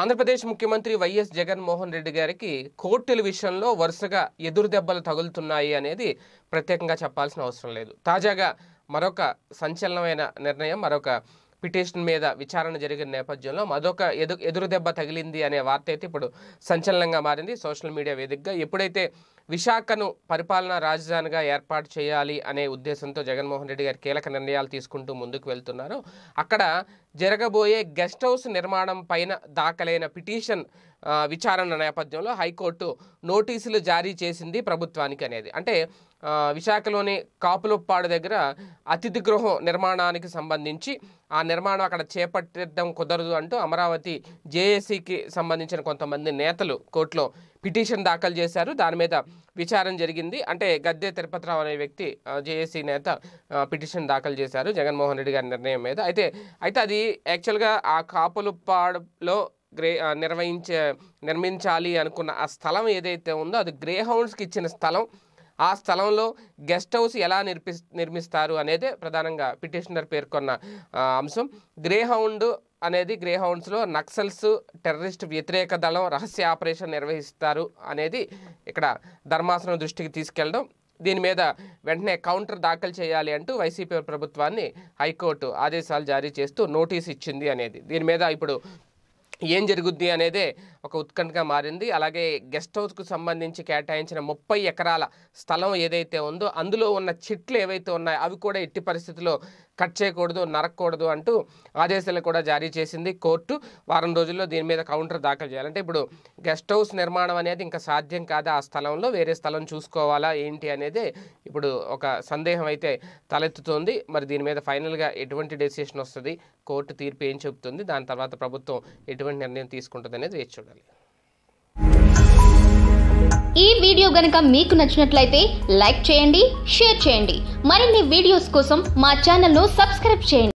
ఆంధ్రప్రదేశ్ ముఖ్యమంత్రి వైఎస్ జగన్మోహన్ రెడ్డి గారికి కోర్టుల విషయంలో వరుసగా ఎదురు దెబ్బలు తగులుతున్నాయి అనేది ప్రత్యేకంగా చెప్పాల్సిన అవసరం లేదు తాజాగా మరొక సంచలనమైన నిర్ణయం మరొక పిటిషన్ మీద విచారణ జరిగిన నేపథ్యంలో మరొక ఎదు ఎదురు దెబ్బ తగిలింది అనే వార్త అయితే ఇప్పుడు సంచలనంగా మారింది సోషల్ మీడియా వేదికగా ఎప్పుడైతే విశాఖను పరిపాలనా రాజధానిగా ఏర్పాటు చేయాలి అనే ఉద్దేశంతో జగన్మోహన్ రెడ్డి గారు కీలక నిర్ణయాలు తీసుకుంటూ ముందుకు వెళ్తున్నారు అక్కడ జరగబోయే గెస్ట్ హౌస్ నిర్మాణం పైన దాఖలైన పిటిషన్ విచారణ నేపథ్యంలో హైకోర్టు నోటీసులు జారీ చేసింది ప్రభుత్వానికి అనేది అంటే విశాఖలోని కాపులొప్పాడు దగ్గర అతిథి గృహం నిర్మాణానికి సంబంధించి ఆ నిర్మాణం అక్కడ చేపట్టడం కుదరదు అంటూ అమరావతి జేఏసీకి సంబంధించిన కొంతమంది నేతలు కోర్టులో పిటిషన్ దాఖలు చేశారు దాని మీద విచారణ జరిగింది అంటే గద్దె తిరుపతిరావు అనే వ్యక్తి జేఏసీ నేత పిటిషన్ దాఖలు చేశారు జగన్మోహన్ రెడ్డి గారి నిర్ణయం మీద అయితే అయితే అది యాక్చువల్గా ఆ కాపులుపాడులో గ్రే నిర్వహించే నిర్మించాలి అనుకున్న ఆ స్థలం ఏదైతే ఉందో అది గ్రే హౌండ్స్కి ఇచ్చిన స్థలం ఆ స్థలంలో గెస్ట్ హౌస్ ఎలా నిర్పి నిర్మిస్తారు అనేది ప్రధానంగా పిటిషనర్ పేర్కొన్న అంశం గ్రే హౌండ్ అనేది గ్రే హౌండ్స్లో నక్సల్స్ టెర్రరిస్ట్ వ్యతిరేక దళం రహస్య ఆపరేషన్ నిర్వహిస్తారు అనేది ఇక్కడ ధర్మాసనం దృష్టికి తీసుకెళ్ళడం దీని మీద వెంటనే కౌంటర్ దాఖలు చేయాలి అంటూ వైసీపీ ప్రభుత్వాన్ని హైకోర్టు ఆదేశాలు జారీ చేస్తూ నోటీస్ ఇచ్చింది అనేది దీని మీద ఇప్పుడు ఏం జరుగుద్ది అనేది ఒక ఉత్కంఠగా మారింది అలాగే గెస్ట్ హౌస్కు సంబంధించి కేటాయించిన ముప్పై ఎకరాల స్థలం ఏదైతే ఉందో అందులో ఉన్న చెట్లు ఏవైతే ఉన్నాయో అవి కూడా ఎట్టి పరిస్థితుల్లో కట్ చేయకూడదు నరకూడదు అంటూ ఆదేశాలు కూడా జారీ చేసింది కోర్టు వారం రోజుల్లో దీని మీద కౌంటర్ దాఖలు చేయాలంటే ఇప్పుడు గెస్ట్ హౌస్ నిర్మాణం అనేది ఇంకా సాధ్యం కాదా ఆ స్థలంలో వేరే స్థలం చూసుకోవాలా ఏంటి అనేది ఇప్పుడు ఒక సందేహం అయితే తలెత్తుతోంది మరి దీని మీద ఫైనల్గా ఎటువంటి డెసిషన్ వస్తుంది కోర్టు తీర్పు ఏం చెబుతుంది దాని తర్వాత ప్రభుత్వం ఎటువంటి ఎటువంటి నిర్ణయం తీసుకుంటుంది అనేది వేచి చూడాలి ఈ వీడియో గనక మీకు నచ్చినట్లయితే లైక్ చేయండి షేర్ చేయండి మరిన్ని వీడియోస్ కోసం మా ఛానల్ను సబ్స్క్రైబ్ చేయండి